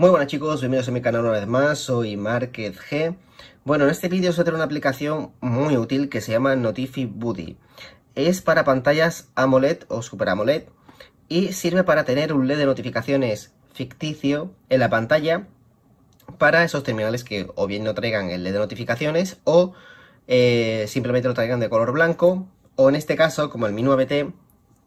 Muy buenas chicos, bienvenidos a mi canal una vez más, soy Market G. Bueno, en este vídeo os voy a traer una aplicación muy útil que se llama Notify Buddy. Es para pantallas AMOLED o Super AMOLED y sirve para tener un LED de notificaciones ficticio en la pantalla para esos terminales que o bien no traigan el LED de notificaciones o eh, simplemente lo traigan de color blanco o en este caso, como el Mi 9T,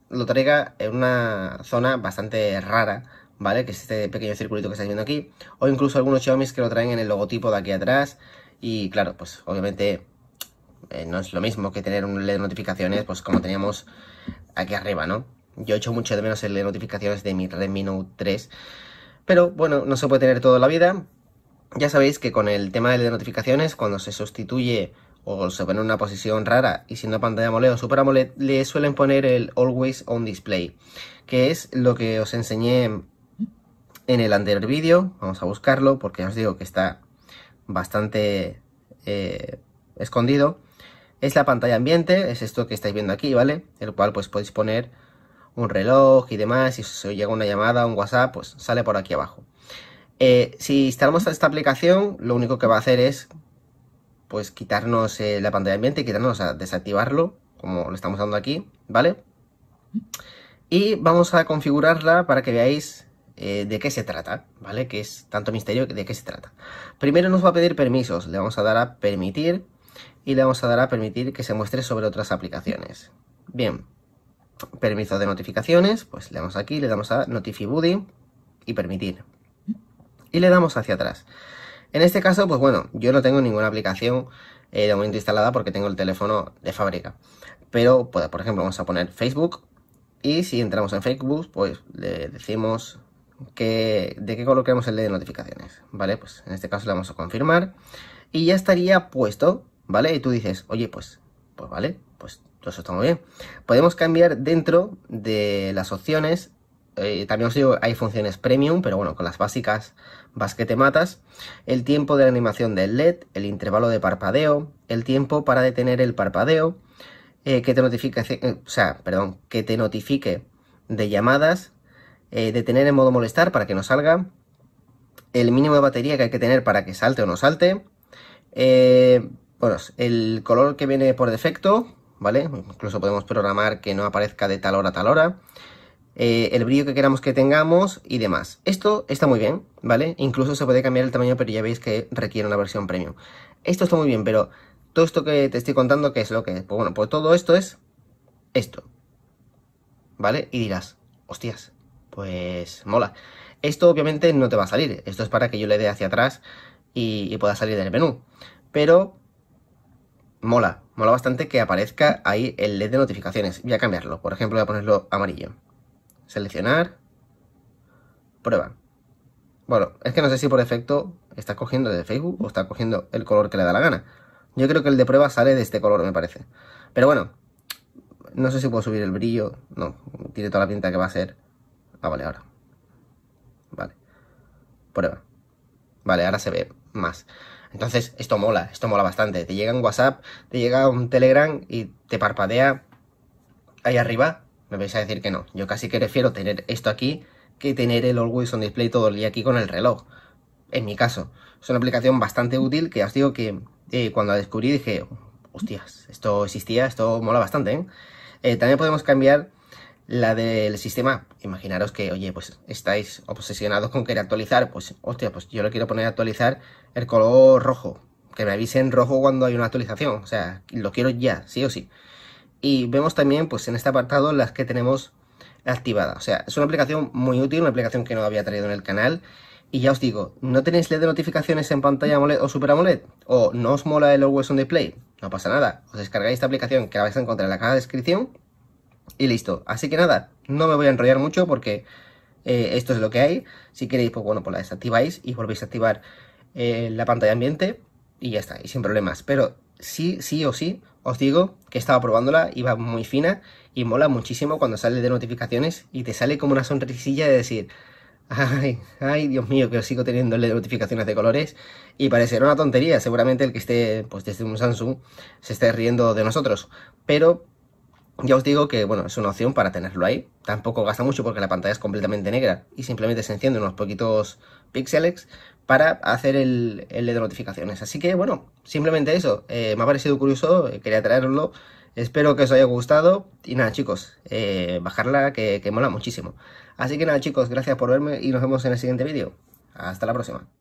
lo traiga en una zona bastante rara ¿vale? Que es este pequeño circulito que estáis viendo aquí, o incluso algunos Xiaomi que lo traen en el logotipo de aquí atrás, y claro, pues obviamente eh, no es lo mismo que tener un LED de notificaciones, pues como teníamos aquí arriba, ¿no? Yo he hecho mucho de menos el LED de notificaciones de mi Redmi Note 3, pero bueno, no se puede tener toda la vida. Ya sabéis que con el tema del LED de notificaciones, cuando se sustituye o se pone en una posición rara y siendo pantalla AMOLED o Super AMOLED, le suelen poner el Always On Display, que es lo que os enseñé en el anterior vídeo, vamos a buscarlo porque os digo que está bastante eh, escondido, es la pantalla ambiente, es esto que estáis viendo aquí, ¿vale? El cual pues podéis poner un reloj y demás, si os llega una llamada, un WhatsApp, pues sale por aquí abajo. Eh, si instalamos esta aplicación, lo único que va a hacer es pues quitarnos eh, la pantalla ambiente, quitarnos, a desactivarlo, como lo estamos dando aquí, ¿vale? Y vamos a configurarla para que veáis eh, de qué se trata, ¿vale? Que es tanto misterio de qué se trata. Primero nos va a pedir permisos, le vamos a dar a permitir y le vamos a dar a permitir que se muestre sobre otras aplicaciones. Bien, permiso de notificaciones, pues le damos aquí, le damos a Notify y permitir. Y le damos hacia atrás. En este caso, pues bueno, yo no tengo ninguna aplicación eh, de momento instalada porque tengo el teléfono de fábrica. Pero, pues, por ejemplo, vamos a poner Facebook y si entramos en Facebook, pues le decimos que, de qué coloquemos el LED de notificaciones, ¿vale? Pues en este caso le vamos a confirmar y ya estaría puesto, ¿vale? Y tú dices, oye, pues, pues vale, pues todo eso está muy bien. Podemos cambiar dentro de las opciones, eh, también os digo, hay funciones premium, pero bueno, con las básicas vas que te matas, el tiempo de la animación del LED, el intervalo de parpadeo, el tiempo para detener el parpadeo, eh, que te notifique, eh, o sea, perdón, que te notifique de llamadas, eh, detener en modo molestar para que no salga, el mínimo de batería que hay que tener para que salte o no salte, eh, bueno, el color que viene por defecto, ¿vale? Incluso podemos programar que no aparezca de tal hora a tal hora, eh, el brillo que queramos que tengamos y demás. Esto está muy bien, ¿vale? Incluso se puede cambiar el tamaño, pero ya veis que requiere una versión premium. Esto está muy bien, pero todo esto que te estoy contando, ¿qué es lo que Pues bueno, pues todo esto es esto, ¿vale? Y dirás, hostias, pues mola. Esto obviamente no te va a salir, esto es para que yo le dé hacia atrás y, pueda salir del menú. Pero mola, mola bastante que aparezca ahí el LED de notificaciones. Voy a cambiarlo, por ejemplo voy a ponerlo amarillo. Seleccionar, prueba. Bueno, es que no sé si por defecto está cogiendo de Facebook o está cogiendo el color que le da la gana. Yo creo que el de prueba sale de este color, me parece. Pero bueno, no sé si puedo subir el brillo. No, tiene toda la pinta que va a ser Ah, vale, ahora. Vale. Prueba. Vale, ahora se ve más. Entonces, esto mola, esto mola bastante. Te llega un WhatsApp, te llega un Telegram y te parpadea ahí arriba. Me vais a decir que no. Yo casi que prefiero tener esto aquí que tener el Always on Display todo el día aquí con el reloj. En mi caso, es una aplicación bastante útil que os digo que eh, cuando la descubrí dije, hostias, esto existía, esto mola bastante. Eh, eh también podemos cambiar la del sistema, imaginaros que, oye, pues estáis obsesionados con querer actualizar, pues, hostia, pues yo le quiero poner a actualizar el color rojo, que me avisen rojo cuando hay una actualización, o sea, lo quiero ya, sí o sí. Y vemos también, pues en este apartado, las que tenemos activadas, o sea, es una aplicación muy útil, una aplicación que no había traído en el canal, y ya os digo, ¿no tenéis LED de notificaciones en pantalla AMOLED o Super AMOLED? ¿O no os mola el Always on Display? No pasa nada, os descargáis esta aplicación que la vais a encontrar en la caja de descripción y listo. Así que nada, no me voy a enrollar mucho porque eh, esto es lo que hay. Si queréis, pues bueno, pues la desactiváis y volvéis a activar eh, la pantalla ambiente y ya está, y sin problemas. Pero sí, sí o sí, os digo que estaba probándola y va muy fina y mola muchísimo cuando sale de notificaciones y te sale como una sonrisilla de decir... Ay, ay, Dios mío, que sigo teniendo notificaciones de colores. Y parecerá una tontería. Seguramente el que esté pues desde un Samsung se esté riendo de nosotros. Pero ya os digo que, bueno, es una opción para tenerlo ahí. Tampoco gasta mucho porque la pantalla es completamente negra y simplemente se enciende unos poquitos píxeles para hacer el, LED de notificaciones. Así que, bueno, simplemente eso. Eh, me ha parecido curioso, eh, quería traerlo. Espero que os haya gustado y nada chicos, eh, bajarla que, que mola muchísimo. Así que nada chicos, gracias por verme y nos vemos en el siguiente vídeo. Hasta la próxima.